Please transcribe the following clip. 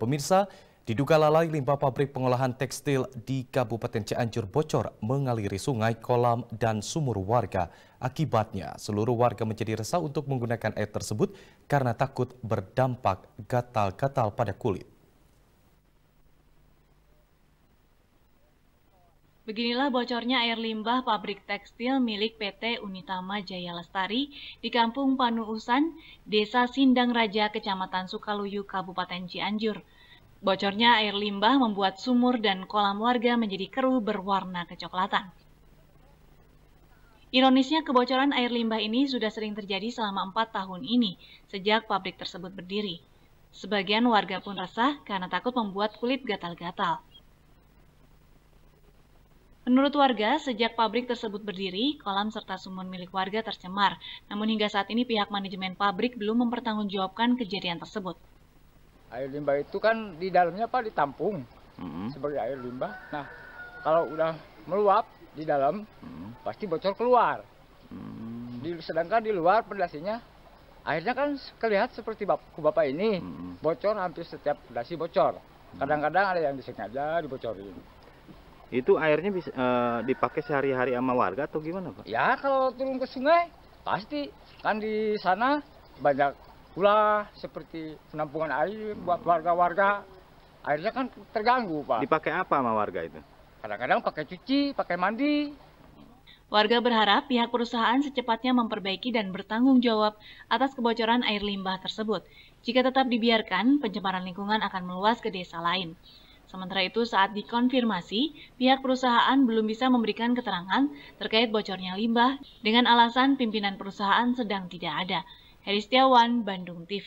Pemirsa, diduga lalai limbah pabrik pengolahan tekstil di Kabupaten Cianjur bocor mengaliri sungai, kolam, dan sumur warga. Akibatnya, seluruh warga menjadi resah untuk menggunakan air tersebut karena takut berdampak gatal-gatal pada kulit. Beginilah bocornya air limbah pabrik tekstil milik PT Unitama Jaya Lestari di Kampung Panuusan, Desa Sindang Raja, Kecamatan Sukaluyu, Kabupaten Cianjur. Bocornya air limbah membuat sumur dan kolam warga menjadi keruh berwarna kecoklatan. Ironisnya kebocoran air limbah ini sudah sering terjadi selama empat tahun ini, sejak pabrik tersebut berdiri. Sebagian warga pun resah karena takut membuat kulit gatal-gatal. Menurut warga, sejak pabrik tersebut berdiri, kolam serta sumur milik warga tercemar. Namun hingga saat ini pihak manajemen pabrik belum mempertanggungjawabkan kejadian tersebut. Air limbah itu kan di dalamnya apa ditampung hmm. sebagai air limbah. Nah, kalau udah meluap di dalam, hmm. pasti bocor keluar. Hmm. Di, sedangkan di luar pedasinya, airnya kan kelihatan seperti baku bapak ini, hmm. bocor hampir setiap pedasi bocor. Kadang-kadang ada yang disengaja dibocorin. Itu airnya bisa e, dipakai sehari-hari sama warga atau gimana Pak? Ya kalau turun ke sungai pasti kan di sana banyak pula seperti penampungan air buat warga-warga. Airnya kan terganggu Pak. Dipakai apa sama warga itu? Kadang-kadang pakai cuci, pakai mandi. Warga berharap pihak perusahaan secepatnya memperbaiki dan bertanggung jawab atas kebocoran air limbah tersebut. Jika tetap dibiarkan, pencemaran lingkungan akan meluas ke desa lain. Sementara itu, saat dikonfirmasi, pihak perusahaan belum bisa memberikan keterangan terkait bocornya limbah dengan alasan pimpinan perusahaan sedang tidak ada. Heri Setiawan, Bandung TV.